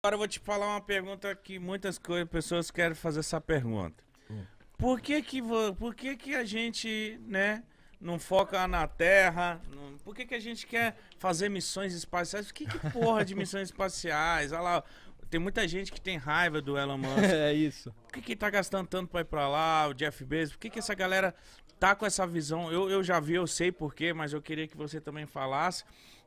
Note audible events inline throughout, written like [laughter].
Agora eu vou te falar uma pergunta que muitas coisas, pessoas querem fazer essa pergunta. Hum. Por que que, por que que a gente, né, não foca na Terra? Não, por que que a gente quer fazer missões espaciais? Que, que [laughs] porra de missões espaciais? Olha lá, tem muita gente que tem raiva do Elon Musk. [laughs] é isso. Por que que tá gastando tanto pra ir pra lá? O Jeff Bezos? Por que que essa galera tá com essa visão? Eu, eu já vi, eu sei porquê, mas eu queria que você também falasse.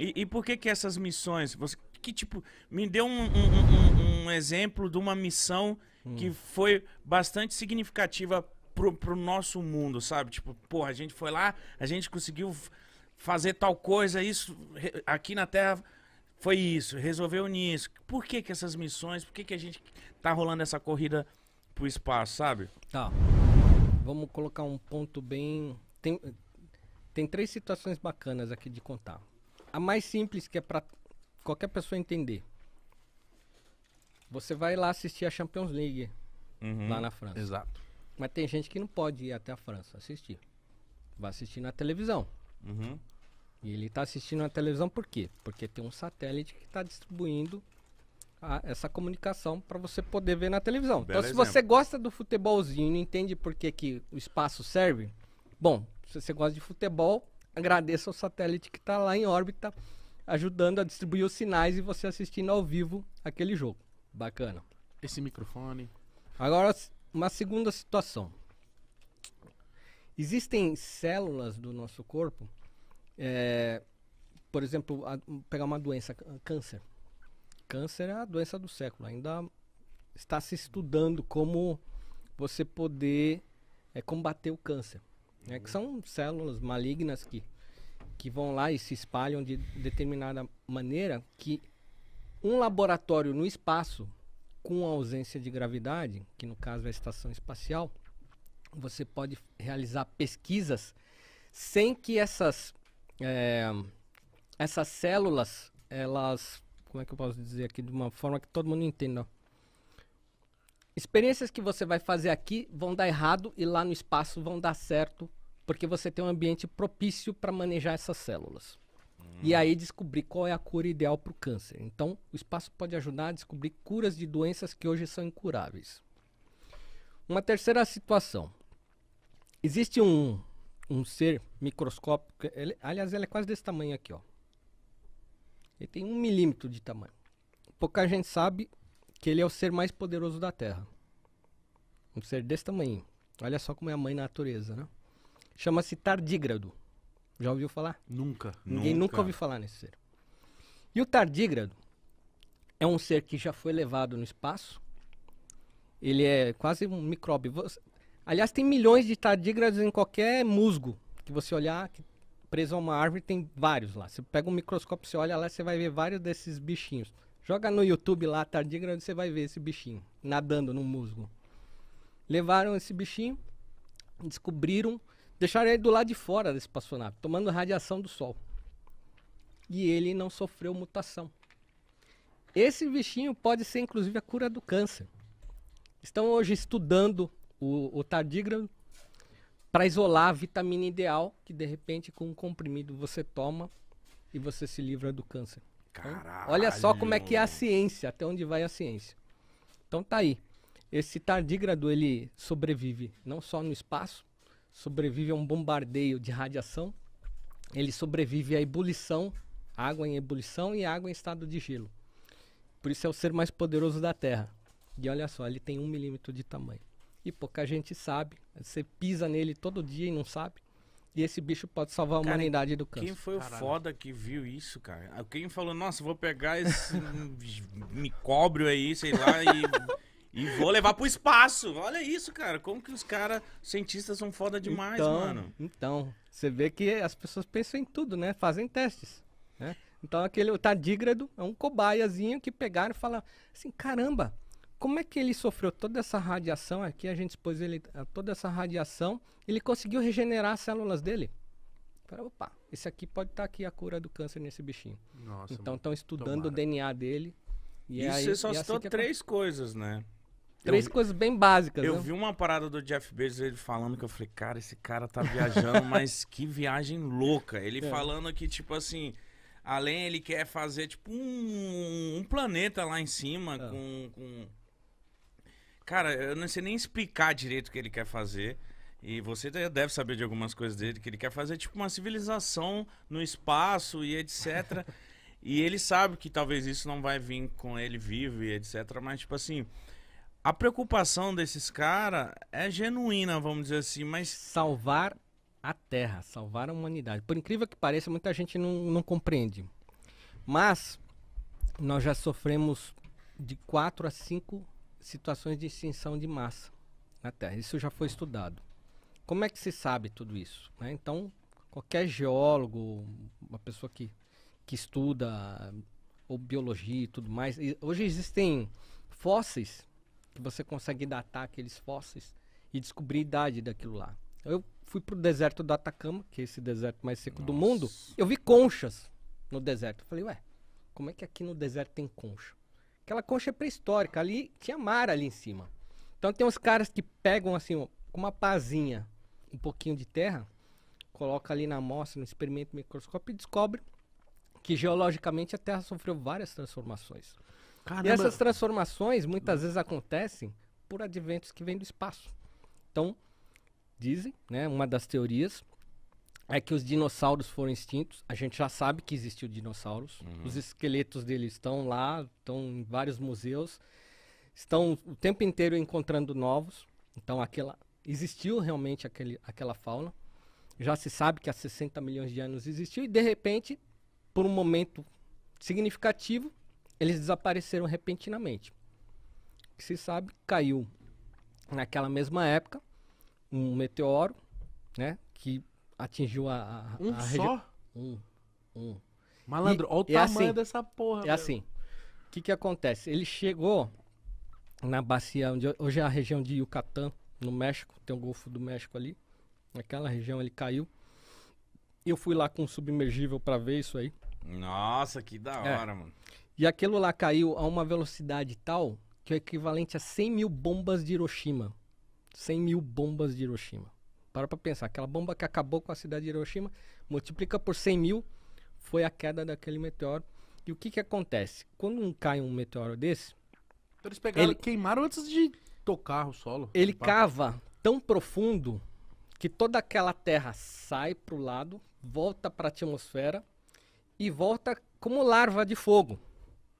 E, e por que que essas missões... Você, que, tipo, me deu um, um, um, um exemplo de uma missão hum. que foi bastante significativa pro, pro nosso mundo, sabe? Tipo, porra, a gente foi lá, a gente conseguiu fazer tal coisa, isso aqui na Terra foi isso, resolveu nisso. Por que que essas missões, por que que a gente tá rolando essa corrida pro espaço, sabe? Tá. Vamos colocar um ponto bem... Tem, tem três situações bacanas aqui de contar. A mais simples, que é para qualquer pessoa entender. Você vai lá assistir a Champions League uhum, lá na França. Exato. Mas tem gente que não pode ir até a França assistir. Vai assistir na televisão. Uhum. E ele está assistindo na televisão por quê? Porque tem um satélite que está distribuindo a, essa comunicação para você poder ver na televisão. Então, Belo então, exemplo. se você gosta do futebolzinho e entende por que, que o espaço serve, bom, se você gosta de futebol, agradeça ao satélite que está lá em órbita ajudando a distribuir os sinais e você assistindo ao vivo aquele jogo. Bacana. Esse microfone. Agora, uma segunda situação. Existem células do nosso corpo, é, por exemplo, a, pegar uma doença, câncer. Câncer é a doença do século. Ainda está se estudando como você poder é, combater o câncer. Né? Que uhum. são células malignas que que vão lá e se espalham de determinada maneira que um laboratório no espaço com ausência de gravidade, que no caso é a estação espacial, você pode realizar pesquisas sem que essas é, essas células elas como é que eu posso dizer aqui de uma forma que todo mundo entenda experiências que você vai fazer aqui vão dar errado e lá no espaço vão dar certo porque você tem um ambiente propício para manejar essas células. Hum. E aí descobrir qual é a cura ideal para o câncer. Então, o espaço pode ajudar a descobrir curas de doenças que hoje são incuráveis. Uma terceira situação. Existe um, um ser microscópico, ele, aliás, ele é quase desse tamanho aqui, ó. Ele tem um milímetro de tamanho. Pouca gente sabe que ele é o ser mais poderoso da Terra. Um ser desse tamanho. Olha só como é a mãe natureza, né? Chama-se tardígrado. Já ouviu falar? Nunca. Ninguém nunca. nunca ouviu falar nesse ser. E o tardígrado é um ser que já foi levado no espaço. Ele é quase um micróbio. Aliás, tem milhões de tardígrados em qualquer musgo que você olhar, que preso a uma árvore, tem vários lá. Você pega um microscópio, você olha lá, você vai ver vários desses bichinhos. Joga no YouTube lá, tardígrado, você vai ver esse bichinho nadando no musgo. Levaram esse bichinho, descobriram Deixaram ele do lado de fora desse espaçonave, tomando radiação do Sol. E ele não sofreu mutação. Esse bichinho pode ser, inclusive, a cura do câncer. Estão hoje estudando o, o tardígrado para isolar a vitamina ideal, que de repente com um comprimido você toma e você se livra do câncer. Caralho. Então, olha só como é que é a ciência, até onde vai a ciência. Então tá aí. Esse tardígrado ele sobrevive não só no espaço, sobrevive a um bombardeio de radiação, ele sobrevive à ebulição, água em ebulição e água em estado de gelo. Por isso é o ser mais poderoso da Terra. E olha só, ele tem um milímetro de tamanho. E pouca gente sabe. Você pisa nele todo dia e não sabe. E esse bicho pode salvar a cara, humanidade do câncer. Quem foi Caralho. o foda que viu isso, cara? Quem falou, nossa, vou pegar esse [laughs] micóbrio aí, sei lá, e e vou levar pro espaço. Olha isso, cara. Como que os caras, cientistas, são foda demais, então, mano. Então, você vê que as pessoas pensam em tudo, né? Fazem testes. Né? Então, aquele tadígrado é um cobaiazinho que pegaram e falaram assim: caramba, como é que ele sofreu toda essa radiação aqui? A gente expôs ele a eh, toda essa radiação. Ele conseguiu regenerar as células dele. Falei, opa, esse aqui pode estar tá aqui a cura do câncer nesse bichinho. Nossa, então, estão estudando tomara. o DNA dele. E Isso aí, só é assim citou três é... coisas, né? Três eu, coisas bem básicas. Eu né? vi uma parada do Jeff Bezos ele falando que eu falei, cara, esse cara tá viajando, mas [laughs] que viagem louca. Ele é. falando que, tipo assim, além ele quer fazer, tipo, um, um planeta lá em cima é. com, com. Cara, eu não sei nem explicar direito o que ele quer fazer. E você deve saber de algumas coisas dele, que ele quer fazer tipo uma civilização no espaço e etc. [laughs] e ele sabe que talvez isso não vai vir com ele vivo e etc. Mas, tipo assim, a preocupação desses caras é genuína, vamos dizer assim, mas. Salvar a Terra, salvar a humanidade. Por incrível que pareça, muita gente não, não compreende. Mas nós já sofremos de quatro a cinco situações de extinção de massa na Terra. Isso já foi estudado. Como é que se sabe tudo isso? Né? Então, qualquer geólogo, uma pessoa que, que estuda ou biologia e tudo mais, e hoje existem fósseis que você consegue datar aqueles fósseis e descobrir a idade daquilo lá. Eu fui pro deserto do Atacama, que é esse deserto mais seco Nossa. do mundo. Eu vi conchas no deserto. Eu falei, ué, como é que aqui no deserto tem concha? Aquela concha é pré-histórica, ali tinha mar ali em cima. Então tem uns caras que pegam assim, com uma pazinha, um pouquinho de terra, coloca ali na amostra, no experimento no microscópio e descobre que geologicamente a Terra sofreu várias transformações. Caramba. E essas transformações muitas vezes acontecem por adventos que vêm do espaço. Então, dizem, né, uma das teorias é que os dinossauros foram extintos. A gente já sabe que existiu dinossauros. Uhum. Os esqueletos deles estão lá, estão em vários museus. Estão o tempo inteiro encontrando novos. Então, aquela existiu realmente aquele, aquela fauna. Já se sabe que há 60 milhões de anos existiu e de repente, por um momento significativo, eles desapareceram repentinamente. se sabe, caiu naquela mesma época um meteoro, né? Que atingiu a, a um a só? Um, um. Malandro, e, olha o é tamanho assim, dessa porra. É meu. assim. O que que acontece? Ele chegou na bacia onde hoje é a região de Yucatán, no México, tem o Golfo do México ali. Naquela região ele caiu. Eu fui lá com um submergível para ver isso aí. Nossa, que da é. hora, é. mano. E aquilo lá caiu a uma velocidade tal que é equivalente a 100 mil bombas de Hiroshima. 100 mil bombas de Hiroshima. Para para pensar, aquela bomba que acabou com a cidade de Hiroshima, multiplica por 100 mil, foi a queda daquele meteoro. E o que que acontece? Quando cai um meteoro desse... Então eles pegaram ele, queimaram antes de tocar o solo. Ele cava tão profundo que toda aquela terra sai para o lado, volta para a atmosfera e volta como larva de fogo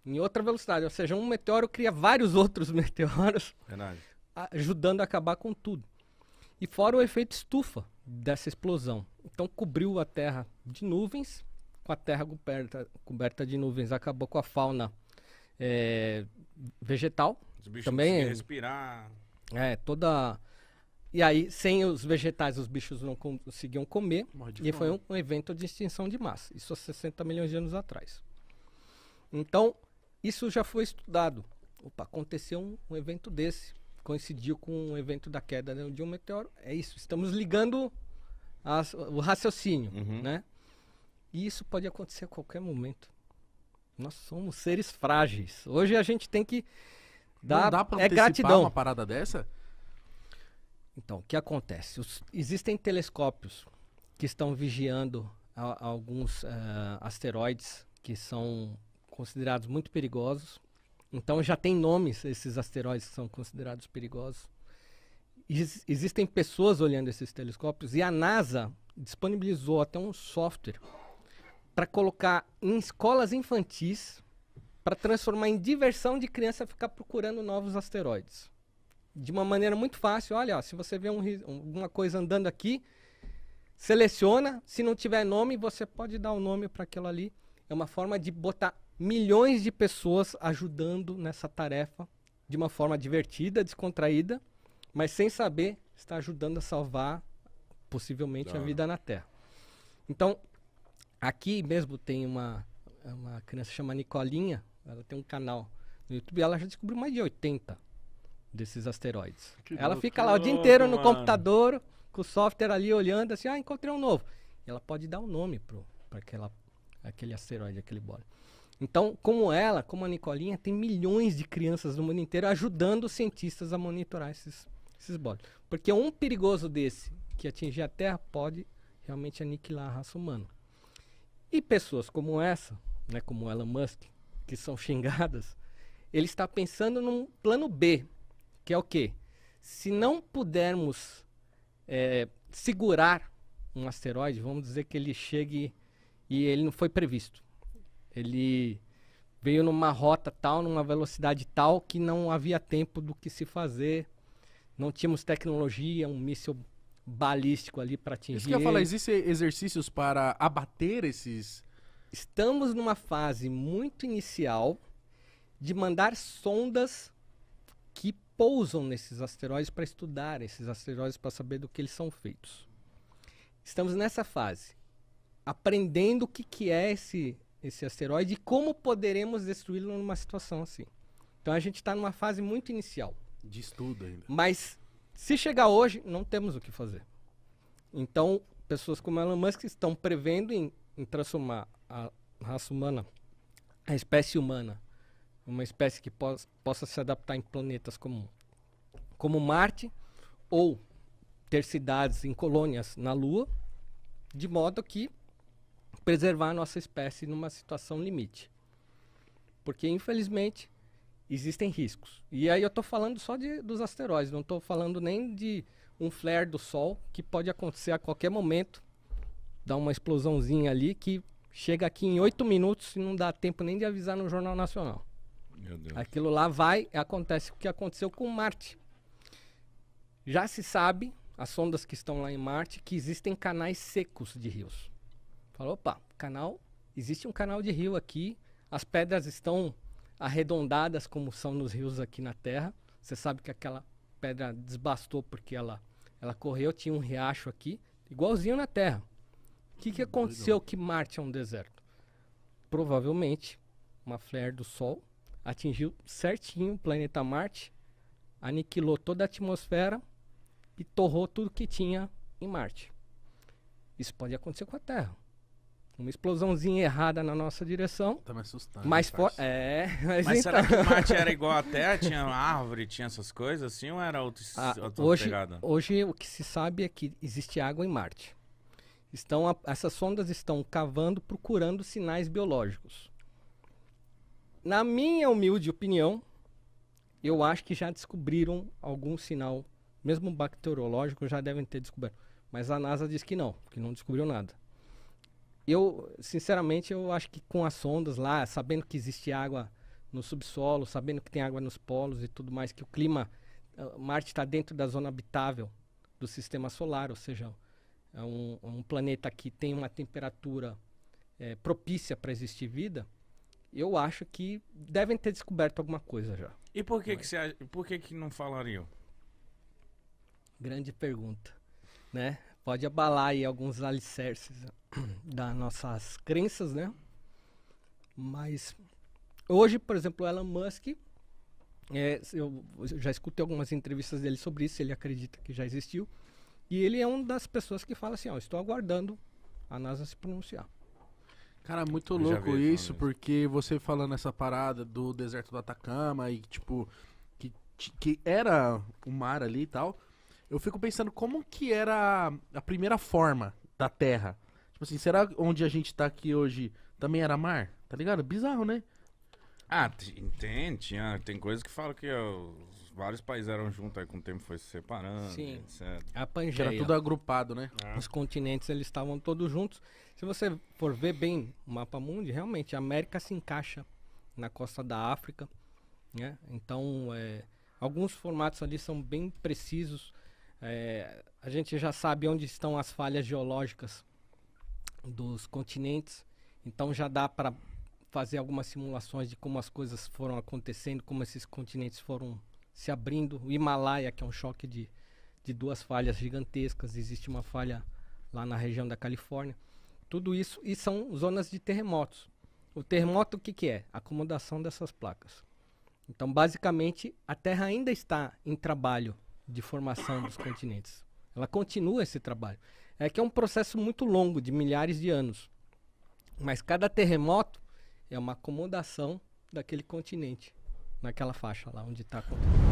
em outra velocidade. Ou seja, um meteoro cria vários [laughs] outros meteoros, Verdade. ajudando a acabar com tudo. E fora o efeito estufa dessa explosão. Então cobriu a Terra de nuvens, com a Terra coberta, coberta de nuvens, acabou com a fauna é, vegetal. Os bichos também respirar. É, toda. E aí, sem os vegetais, os bichos não conseguiam comer. E foi um, um evento de extinção de massa. Isso há 60 milhões de anos atrás. Então, isso já foi estudado. Opa, aconteceu um, um evento desse. Coincidiu com um evento da queda né, de um meteoro. É isso. Estamos ligando as, o raciocínio, uhum. né? E isso pode acontecer a qualquer momento. Nós somos seres frágeis. Hoje a gente tem que dar Não dá pra é gratidão uma parada dessa? Então, o que acontece? Os, existem telescópios que estão vigiando a, a alguns uh, asteroides que são considerados muito perigosos. Então já tem nomes esses asteroides que são considerados perigosos. Ex existem pessoas olhando esses telescópios e a NASA disponibilizou até um software para colocar em escolas infantis para transformar em diversão de criança ficar procurando novos asteroides. De uma maneira muito fácil, olha, ó, se você vê um, uma coisa andando aqui, seleciona, se não tiver nome, você pode dar o um nome para aquilo ali. É uma forma de botar milhões de pessoas ajudando nessa tarefa de uma forma divertida, descontraída, mas sem saber está ajudando a salvar possivelmente a vida na Terra. Então, aqui mesmo tem uma, uma criança chamada Nicolinha, ela tem um canal no YouTube, ela já descobriu mais de 80 desses asteroides. Que ela fica lá o dia inteiro mano. no computador, com o software ali olhando assim, ah, encontrei um novo. E ela pode dar um nome para aquele asteroide, aquele bolo. Então, como ela, como a Nicolinha, tem milhões de crianças no mundo inteiro ajudando os cientistas a monitorar esses, esses bodes. Porque um perigoso desse que atingir a Terra pode realmente aniquilar a raça humana. E pessoas como essa, né, como Elon Musk, que são xingadas, ele está pensando num plano B, que é o quê? Se não pudermos é, segurar um asteroide, vamos dizer que ele chegue e ele não foi previsto. Ele veio numa rota tal, numa velocidade tal, que não havia tempo do que se fazer. Não tínhamos tecnologia, um míssil balístico ali para atingir. Isso que eu ia falar, existem exercícios para abater esses. Estamos numa fase muito inicial de mandar sondas que pousam nesses asteroides para estudar esses asteroides para saber do que eles são feitos. Estamos nessa fase, aprendendo o que, que é esse esse asteroide e como poderemos destruí-lo numa situação assim. Então a gente está numa fase muito inicial. De estudo ainda. Mas se chegar hoje, não temos o que fazer. Então, pessoas como Elon Musk estão prevendo em, em transformar a raça humana, a espécie humana, uma espécie que pos, possa se adaptar em planetas como, como Marte ou ter cidades em colônias na Lua, de modo que preservar a nossa espécie numa situação limite. Porque, infelizmente, existem riscos. E aí eu estou falando só de, dos asteroides, não estou falando nem de um flare do Sol, que pode acontecer a qualquer momento, dar uma explosãozinha ali, que chega aqui em oito minutos e não dá tempo nem de avisar no Jornal Nacional. Aquilo lá vai, acontece o que aconteceu com Marte. Já se sabe, as sondas que estão lá em Marte, que existem canais secos de rios. Falou, opa, canal, existe um canal de rio aqui, as pedras estão arredondadas como são nos rios aqui na Terra. Você sabe que aquela pedra desbastou porque ela, ela correu, tinha um riacho aqui, igualzinho na Terra. O que, que aconteceu que Marte é um deserto? Provavelmente uma flare do Sol atingiu certinho o planeta Marte, aniquilou toda a atmosfera e torrou tudo que tinha em Marte. Isso pode acontecer com a Terra uma explosãozinha errada na nossa direção. Tá me assustando. Mais É, [laughs] mas, mas então... será que Marte [laughs] era igual à Terra? Tinha árvore, tinha essas coisas assim? Ou era outro, ah, outra hoje, pegada? Hoje o que se sabe é que existe água em Marte. Estão a, essas sondas estão cavando, procurando sinais biológicos. Na minha humilde opinião, eu acho que já descobriram algum sinal, mesmo bacteriológico, já devem ter descoberto. Mas a NASA diz que não, que não descobriu nada eu, sinceramente, eu acho que com as sondas lá, sabendo que existe água no subsolo, sabendo que tem água nos polos e tudo mais, que o clima, ah, Marte está dentro da zona habitável do sistema solar, ou seja, é um, é um planeta que tem uma temperatura é, propícia para existir vida, eu acho que devem ter descoberto alguma coisa já. E por que, Mas... que, você, por que, que não falariam? Grande pergunta, né? Pode abalar aí alguns alicerces né? [clears throat] das nossas crenças, né? Mas hoje, por exemplo, o Elon Musk, é, eu já escutei algumas entrevistas dele sobre isso, ele acredita que já existiu. E ele é uma das pessoas que fala assim, ó, estou aguardando a NASA se pronunciar. Cara, muito eu louco isso, porque você falando essa parada do deserto do Atacama e tipo que, que era o mar ali e tal, eu fico pensando como que era a primeira forma da Terra. Tipo assim, será onde a gente tá aqui hoje também era mar? Tá ligado? Bizarro, né? Ah, entende. Tem coisa que fala que os vários países eram juntos, aí com o tempo foi se separando, Sim. etc. A Pangeia. Era tudo agrupado, né? É. Os continentes, eles estavam todos juntos. Se você for ver bem o mapa mundo realmente, a América se encaixa na costa da África, né? Então, é, alguns formatos ali são bem precisos. É, a gente já sabe onde estão as falhas geológicas dos continentes. Então já dá para fazer algumas simulações de como as coisas foram acontecendo, como esses continentes foram se abrindo. O Himalaia, que é um choque de, de duas falhas gigantescas, existe uma falha lá na região da Califórnia. Tudo isso e são zonas de terremotos. O terremoto o que, que é? Acomodação dessas placas. Então, basicamente, a Terra ainda está em trabalho de formação dos continentes. Ela continua esse trabalho é que é um processo muito longo, de milhares de anos. Mas cada terremoto é uma acomodação daquele continente, naquela faixa lá onde está acontecendo.